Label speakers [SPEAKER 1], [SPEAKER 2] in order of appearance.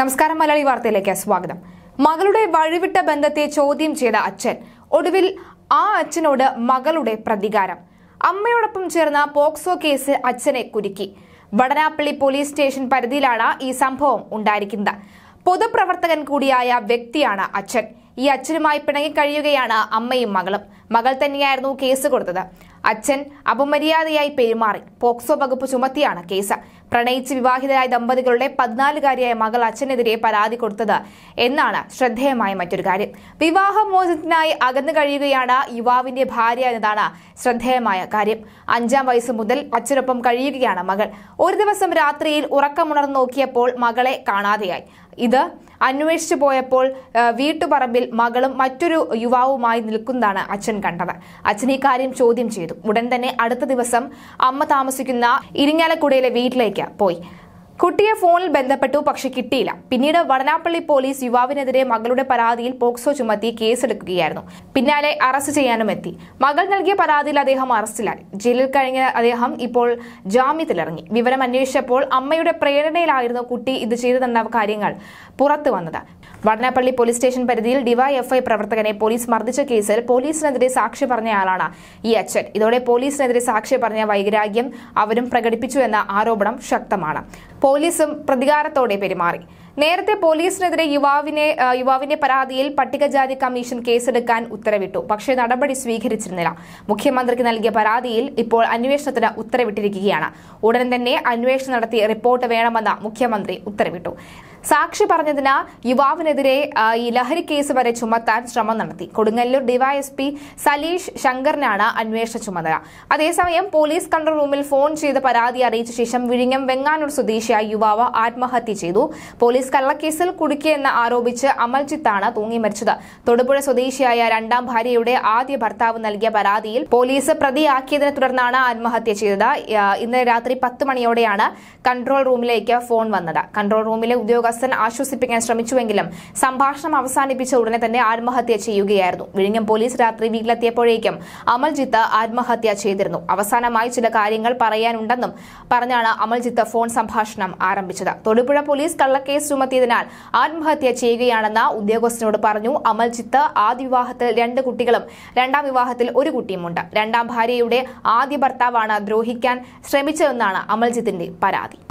[SPEAKER 1] നമസ്കാരം മലയാളി വാർത്തയിലേക്ക് സ്വാഗതം മകളുടെ വഴിവിട്ട ബന്ധത്തെ ചോദ്യം ചെയ്ത അച്ഛൻ ഒടുവിൽ ആ അച്ഛനോട് മകളുടെ പ്രതികാരം അമ്മയോടൊപ്പം ചേർന്ന പോക്സോ കേസ് അച്ഛനെ കുരുക്കി വടനാപ്പള്ളി പോലീസ് സ്റ്റേഷൻ പരിധിയിലാണ് ഈ സംഭവം ഉണ്ടായിരിക്കുന്നത് പൊതുപ്രവർത്തകൻ കൂടിയായ വ്യക്തിയാണ് അച്ഛൻ ഈ അച്ഛനുമായി പിണങ്ങിക്കഴിയുകയാണ് അമ്മയും മകളും മകൾ തന്നെയായിരുന്നു കേസ് കൊടുത്തത് അച്ഛൻ അപമര്യാദയായി പെരുമാറി പോക്സോ വകുപ്പ് ചുമത്തിയാണ് കേസ് പ്രണയിച്ച് വിവാഹിതരായ ദമ്പതികളുടെ പതിനാലുകാരിയായ മകൾ അച്ഛനെതിരെ പരാതി കൊടുത്തത് എന്നാണ് ശ്രദ്ധേയമായ മറ്റൊരു കാര്യം വിവാഹമോചനത്തിനായി അകന്നു കഴിയുകയാണ് യുവാവിന്റെ ഭാര്യ എന്നതാണ് ശ്രദ്ധേയമായ കാര്യം അഞ്ചാം വയസ്സ് മുതൽ അച്ഛനൊപ്പം കഴിയുകയാണ് മകൾ ഒരു ദിവസം രാത്രിയിൽ ഉറക്കമുണർന്നു നോക്കിയപ്പോൾ മകളെ കാണാതെയായി ഇത് അന്വേഷിച്ചു പോയപ്പോൾ വീട്ടുപറമ്പിൽ മകളും മറ്റൊരു യുവാവുമായി നിൽക്കുന്നതാണ് അച്ഛൻ കണ്ടത് അച്ഛൻ ഈ കാര്യം ചോദ്യം ചെയ്തു ഉടൻ തന്നെ അടുത്ത ദിവസം അമ്മ താമസിക്കുന്ന ഇരിങ്ങാലക്കുടയിലെ വീട്ടിലേക്ക് പോയി കുട്ടിയെ ഫോണിൽ ബന്ധപ്പെട്ടു പക്ഷെ കിട്ടിയില്ല പിന്നീട് വടനാപ്പള്ളി പോലീസ് യുവാവിനെതിരെ മകളുടെ പരാതിയിൽ പോക്സോ ചുമത്തി കേസെടുക്കുകയായിരുന്നു പിന്നാലെ അറസ്റ്റ് ചെയ്യാനും എത്തി മകൾ നൽകിയ പരാതിയിൽ അദ്ദേഹം അറസ്റ്റിലായി ജയിലിൽ കഴിഞ്ഞ അദ്ദേഹം ഇപ്പോൾ ജാമ്യത്തിലിറങ്ങി വിവരം അന്വേഷിച്ചപ്പോൾ അമ്മയുടെ പ്രേരണയിലായിരുന്നു കുട്ടി ഇത് ചെയ്തതെന്ന കാര്യങ്ങൾ പുറത്തു വന്നത് വടനാപ്പള്ളി പോലീസ് സ്റ്റേഷൻ പരിധിയിൽ ഡിവൈഎഫ്ഐ പ്രവർത്തകനെ പോലീസ് മർദ്ദിച്ച കേസിൽ പോലീസിനെതിരെ സാക്ഷി പറഞ്ഞയാളാണ് ഈ അച്ഛൻ ഇതോടെ പോലീസിനെതിരെ സാക്ഷി പറഞ്ഞ വൈരാഗ്യം അവരും പ്രകടിപ്പിച്ചു എന്ന ആരോപണം ശക്തമാണ് പോലീസും പ്രതികാരത്തോടെ പെരുമാറി നേരത്തെ പോലീസിനെതിരെ യുവാവിനെ യുവാവിന്റെ പരാതിയിൽ പട്ടികജാതി കമ്മീഷൻ കേസെടുക്കാൻ ഉത്തരവിട്ടു പക്ഷേ നടപടി സ്വീകരിച്ചിരുന്നില്ല മുഖ്യമന്ത്രിക്ക് നൽകിയ പരാതിയിൽ ഇപ്പോൾ അന്വേഷണത്തിന് ഉത്തരവിട്ടിരിക്കുകയാണ് ഉടൻ തന്നെ അന്വേഷണം നടത്തി റിപ്പോർട്ട് വേണമെന്ന മുഖ്യമന്ത്രി ഉത്തരവിട്ടു സാക്ഷി പറഞ്ഞതിന് യുവാവിനെതിരെ ഈ ലഹരി കേസ് വരെ ചുമത്താൻ ശ്രമം നടത്തി കൊടുങ്ങല്ലൂർ ഡിവൈഎസ്പി സലീഷ് ശങ്കറിനാണ് അന്വേഷണ ചുമതല അതേസമയം പോലീസ് കൺട്രോൾ റൂമിൽ ഫോൺ ചെയ്ത് പരാതി അറിയിച്ച ശേഷം വിഴിഞ്ഞം വെങ്ങാനൂർ സ്വദേശിയായ യുവാവ് ആത്മഹത്യ ചെയ്തു പോലീസ് കള്ളക്കേസിൽ കുടുക്കിയെന്ന് ആരോപിച്ച് അമൽജിത്താണ് തൂങ്ങി മരിച്ചത് തൊടുപുഴ സ്വദേശിയായ രണ്ടാം ഭാര്യയുടെ ആദ്യ ഭർത്താവ് നൽകിയ പരാതിയിൽ പോലീസ് പ്രതിയാക്കിയതിനെ തുടർന്നാണ് ആത്മഹത്യ ചെയ്തത് ഇന്നലെ രാത്രി പത്ത് മണിയോടെയാണ് കൺട്രോൾ റൂമിലേക്ക് ഫോൺ വന്നത് കൺട്രോൾ റൂമിലെ ഉദ്യോഗസ്ഥ ഉദ്യോഗസ്ഥൻ ആശ്വസിപ്പിക്കാൻ ശ്രമിച്ചുവെങ്കിലും സംഭാഷണം അവസാനിപ്പിച്ച ഉടനെ തന്നെ ആത്മഹത്യ ചെയ്യുകയായിരുന്നു വിഴിഞ്ഞം പോലീസ് രാത്രി വീട്ടിലെത്തിയപ്പോഴേക്കും അമൽജിത്ത് ആത്മഹത്യ ചെയ്തിരുന്നു അവസാനമായി ചില കാര്യങ്ങൾ പറയാനുണ്ടെന്നും പറഞ്ഞാണ് അമൽജിത്ത് ഫോൺ സംഭാഷണം ആരംഭിച്ചത് തൊടുപുഴ പോലീസ് കള്ളക്കേസ് ചുമത്തിയതിനാൽ ആത്മഹത്യ ചെയ്യുകയാണെന്ന് ഉദ്യോഗസ്ഥനോട് പറഞ്ഞു അമൽജിത്ത് ആദ്യ വിവാഹത്തിൽ രണ്ട് കുട്ടികളും രണ്ടാം വിവാഹത്തിൽ ഒരു കുട്ടിയുമുണ്ട് രണ്ടാം ഭാര്യയുടെ ആദ്യ ഭർത്താവാണ് ദ്രോഹിക്കാൻ ശ്രമിച്ചതെന്നാണ് അമൽജിത്തിന്റെ പരാതി